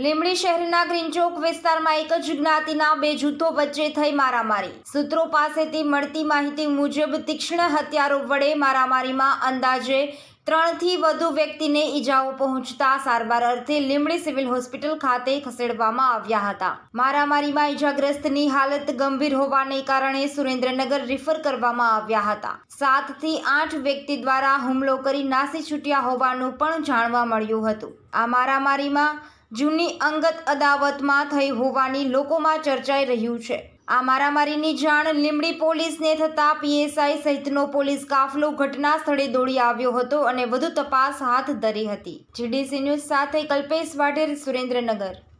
લીમડી શહેરના ગ્રીનચોક વિસ્તારમાં એક જ જ્ઞાતિના બે જૂથો વચ્ચે થઈ મારામારી સૂત્રો પાસેથી મળતી માહિતી મુજબ તીક્ષ્ણ હથિયારો વડે મારામારીમાં અંદાજે ત્રણથી વધુ વ્યક્તિને ઈજાઓ પહોંચતા સારવાર અર્થે લીમડી સિવિલ હોસ્પિટલ ખાતે ખસેડવામાં આવ્યા હતા મારામારીમાં ઈજાગ્રસ્તની હાલત ગંભીર હોવાને કારણે સુરેન્દ્રનગર રિફર કરવામાં આવ્યા હતા સાતથી આઠ વ્યક્તિ દ્વારા હુમલો કરી નાસી છૂટ્યા હોવાનું પણ જાણવા મળ્યું હતું આ મારામારીમાં જૂની અંગત અદાવતમાં થઈ હોવાની લોકોમાં ચર્ચાઈ રહ્યું છે આ મારામારીની જાણ લીમડી પોલીસને થતાં પીએસઆઈ સહિતનો પોલીસ કાફલો ઘટના સ્થળે દોડી આવ્યો હતો અને વધુ તપાસ હાથ ધરી હતી જીડીસી ન્યૂઝ સાથે કલ્પેશ વાઢેર સુરેન્દ્રનગર